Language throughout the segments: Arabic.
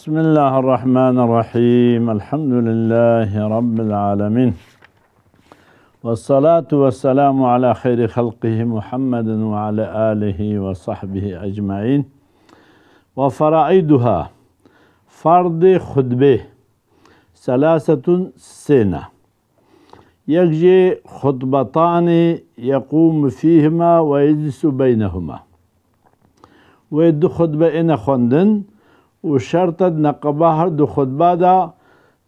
بسم الله الرحمن الرحيم الحمد لله رب العالمين والصلاة والسلام على خير خلقه محمد وعلى آله وصحبه أجمعين وفرائدها فرض خطبه ثلاثة سنة يجي خطبتان يقوم فيهما ويجلس بينهما ويد خطبة إن خندن u şartad nakaba du hutba da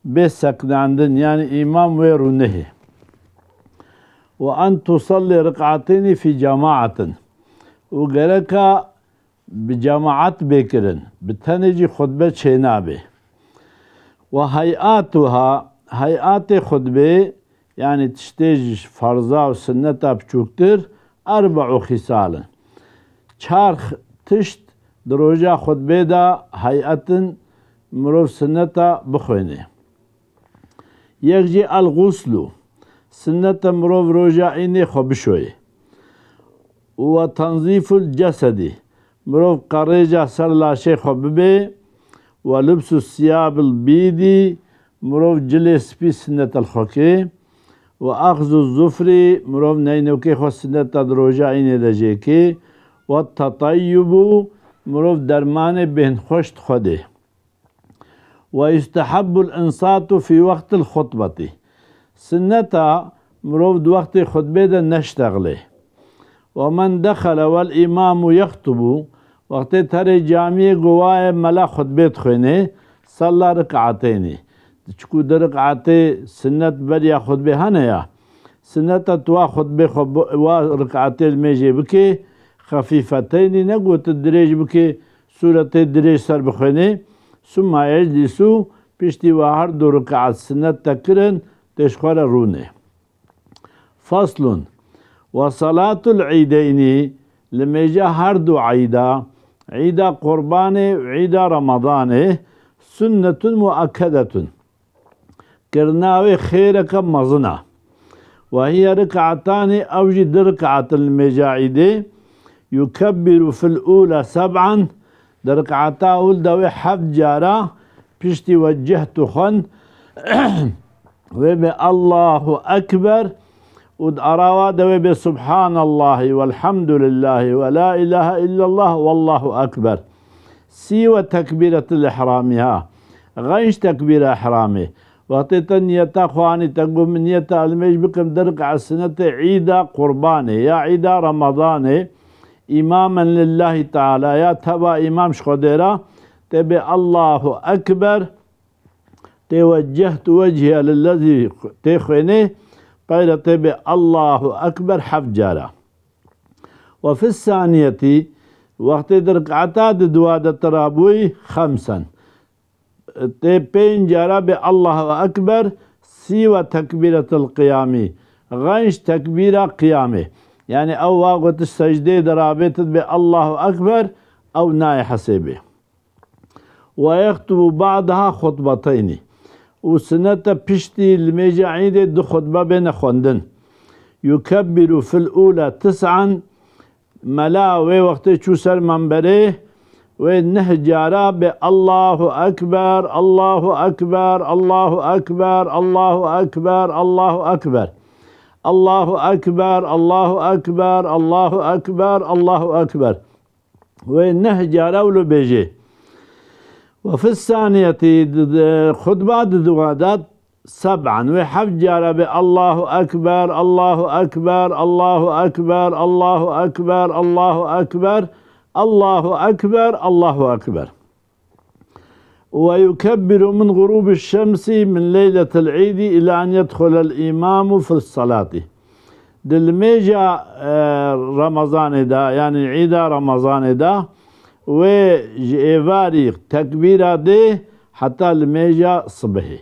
beş Yani imam ve runehi. Ve an tusalli rık'atini fi cemaatin. U gereka bi cemaat bekirin. Bir taneci hutbe çeynabi. Ve hayatuha, hayat-ı hutbe yani tiştej farza ve sünnet apçuktur. Arba'u hisalın. Çarh tişt در روژا خطبه دا هیئتن مرو سنتا بخوینه یک جی الغسلو سنت مرو روژا اینی خوبشوی و تنظیف الجسدی مرو قریجا سر لاشه خوبه و لبس السیاب البیدی مرو جلی سپی سنت الخوکی و اخذ الظفر مرو نینوکی خو سنت در روژا اینی دجی که و التطیبو مروف درمان بهنخشت خده ويستحب الانصات في وقت الخطبة سنتا مروف وقت خطبه ده نشتغله ومن دخل والامام يخطب وقت تر جامع گواه ملا خطبه خونه صلى ركعتين چکو در سنت بر یا خطبه هنه یا سنت توا خطبه خب و رکعته میجه خفيفتين نقوت الدريج بكي سورة الدريج سر بخيني ثم اجلسو بشتي واحد دو ركعة سنة تكرن تشخور روني فصل وصلاة العيدين لما جاء هر دو عيدا عيدا قربان وعيدا رمضان سنة مؤكدة كرناوي خيرك مظنه وهي ركعتان أوجد ركعة المجاعدة يكبر في الأولى سبعا درك عطا أول دوي جارا بيشتي وجهت خن ويبي الله أكبر ود أراوا دوي سبحان الله والحمد لله ولا إله إلا الله والله أكبر سيوة تكبيرة الإحرامها غيش تكبيرة إحرامي وقتاً نيتا خواني تقوم نيتا الميش بكم درق على سنة عيدا قرباني يا عيدة رمضاني إماما لله تعالى يا تبا إمام شخديرا تبي الله أكبر توجهت وجهي للذي تخيني قيل تبي الله أكبر حفجارة وفي الثانية وقت عتاد دوادة ترابوي خمسا تبين جرب الله أكبر سوى تكبيرة القيامي غنش تكبيرة قيامه يعني او واقت السجدة درابطت بالله أكبر أو ناي حسيبه ويخطب بعدها خطبتين وسنة بشتي المجاعيد عيدة دو خطبة بين خوندن يكبر في الأولى تسعا ملا وي وقت شو سر منبره ونه جارا بالله أكبر الله أكبر الله أكبر الله أكبر الله أكبر, الله أكبر الله أكبر الله أكبر الله أكبر الله أكبر وإنه جارول بيجي وفي الثانية خطبة دوادات سبعا وحف جارة الله أكبر الله أكبر الله أكبر الله أكبر الله أكبر الله أكبر الله أكبر, الله أكبر ويكبر من غروب الشمس من ليلة العيد إلى أن يدخل الإمام في الصلاة دلميجا آه، رمضان دا يعني عيد رمضان دا وجيفاري تكبيرة دي حتى الميجا صبحي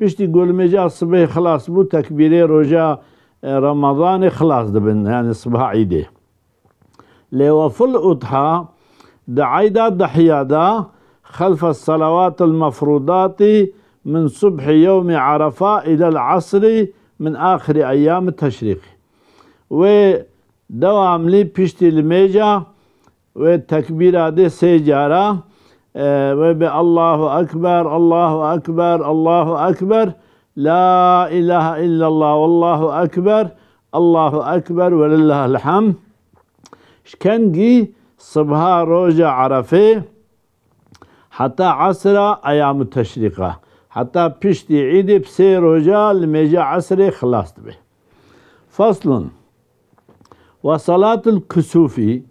بشتي قول ميجا صبحي خلاص بو تكبيرة رجا آه، رمضان خلاص دبن يعني صبح عيده لو في الأضحى دعيدا ضحية دا, خلف الصلوات المفروضات من صبح يوم عرفة إلى العصر من آخر أيام التشريق ودوام لي بشتي الميجا وتكبير دي سيجارة آه، وب الله أكبر الله أكبر الله أكبر لا إله إلا الله والله أكبر الله أكبر ولله الحمد شكنجي صبها روجة عرفه حتى عصر أيام التشريقة حتى بشتي عيد بسي رجال لمجا عصري خلاص به فصل وصلاة الكسوفي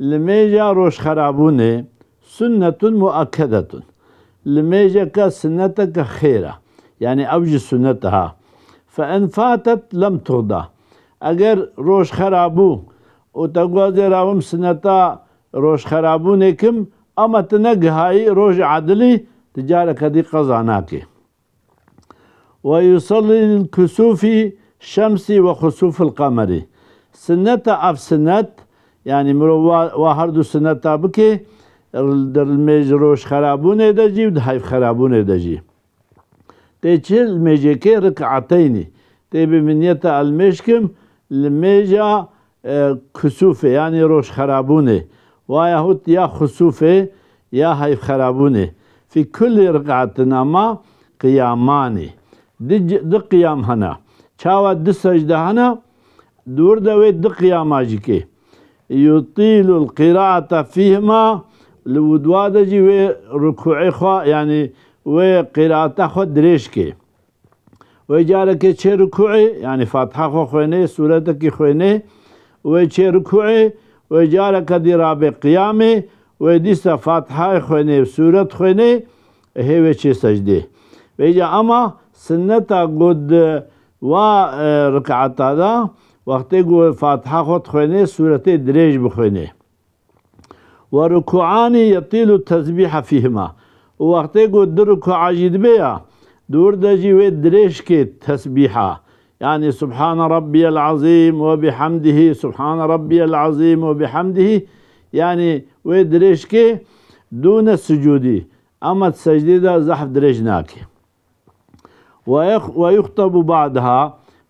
لمجا روش خرابونه سنة مؤكدة لمجا كسنتك خيرة يعني أوجي سنتها فإن فاتت لم تغضى اگر روش خرابو وتقوى راوم سنتا روش خرابونه كم اما تنگ هاي روج عدلي تجارك هذه قزاناكي ويصلي للكسوف الشمس وخسوف القمر سنة أف سنة يعني مروا وهردو سنة تابكي در الميج روش خرابونه دجي ودهيف خرابونه دجي تيجي الميجي كي ركعتين تيبي من يتا الميجكم الميجا كسوفه يعني روش خرابونه veyahut ya husufi ya hayfharabuni fi kulli rık'atin ama kıyamani. Di, di kıyam hana. Çava di secde hana. Dur da ve di kıyam aciki. Yutilul kıraata fihma لودوادجی و رکوع خوا یعنی و قرائت خو دریش کې و جاره کې چې رکوع یعنی فاتحه خو خوینه سورته کې خوینه و چې رکوع و جاره کدی رابع قیامه و دیسا فاتحه خوینه سورت خوینه هیوه چی سجده و ایجا اما سنتا گود و رکعتا دا وقتی گو فاتحه خود خوینه سورت دریج بخوینه و رکوعانی یطیل تسبیح فیهما وقتی گو در رکوع عجید بیا دور دجی و دریش که تسبیحه يعني سبحان ربي العظيم وبحمده سبحان ربي العظيم وبحمده يعني ويدريش دون السجود أما السجدة ده زحف دريجناك ويخطب بعدها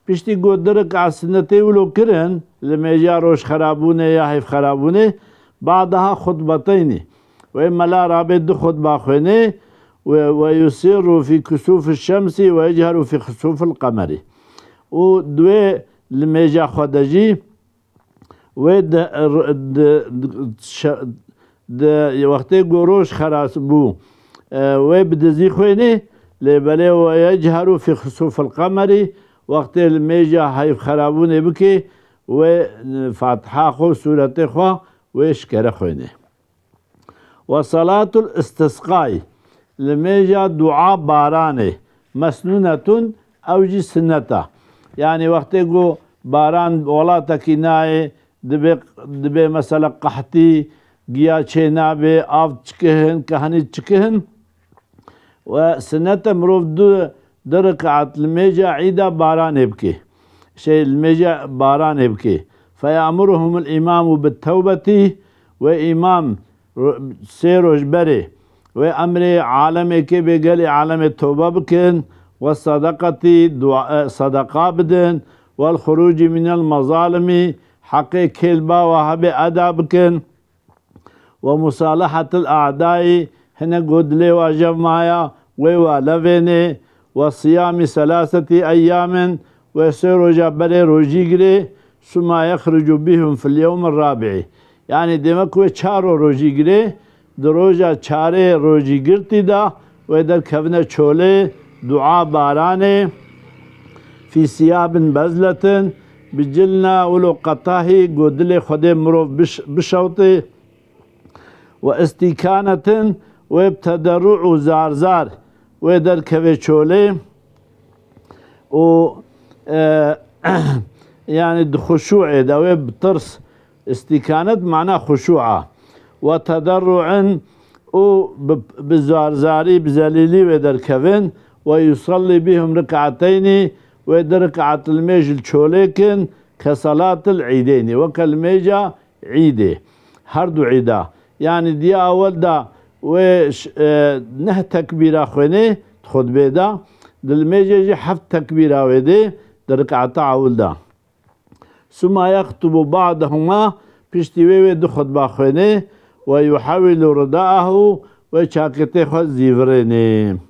بشتي قدرك على سنتي ولو كرن لما يجاروش روش يا ياهف خرابونه بعدها خطبتين وإما لا رابد خطبة خيني ويسير في كسوف الشمس ويجهر في خسوف القمر او دوی لمیجا خودجی و د د وقتی گروش خراس بو و بدزی خوینه لبله و یجهر فی خسوف القمر وقتی لمیجا حیف خرابونه بکی و فاتحه خو صورت خو و شکره خوینه و صلاة الاستسقای لمیجا دعا بارانه مسنونتون او جی سنته يعني وقتگو باران ولاتا کی نائے دبے دبے مسئلہ قحطی گیا چھے نابے آف چکہن کہانی چکہن وسنة مروف دو درقعت الميجا عيدا باران يبكي شيء الميجا باران يبكي فيأمرهم الإمام بالتوبة وإمام سيروش بري وأمر عالمي كي بيقال عالم التوبة بكن والصدقة دعاء صدقة بدن والخروج من المظالم حق كلبا وهب أدا ومصالحة الأعداء هنا قد لي وجمعيا ويوالفيني وصيام ثلاثة أيام ويصير جبري روجيجري ثم يخرج بهم في اليوم الرابع يعني دمك وشارو روجيجري دروجا شاري روجيجرتي دا ويدر كفنا شولي دعاء بارانه في سياب بزلتن بجلنا ولو قطاهي قدل خود مروف بشوته و استیکانتن و زارزار و در کوی چوله و يعني اه، دخشوع ده بترس استيكانة معنى خشوعة و بزارزاري بزليلي ودر كفن ويصلي بهم ركعتين ويد ركعة الميج الشوليكن كصلاة العيدين وكالميجا عيدة هردو عيدا يعني دي أول دا وش آه، نه تكبيرة خويني تخد بيدا دلميجا جي حفت تكبيرا ويدي دركعة أول دا ثم يخطب بعضهما پشتی وی دو خطبه خونه و یحاول رداءه و چاکته خود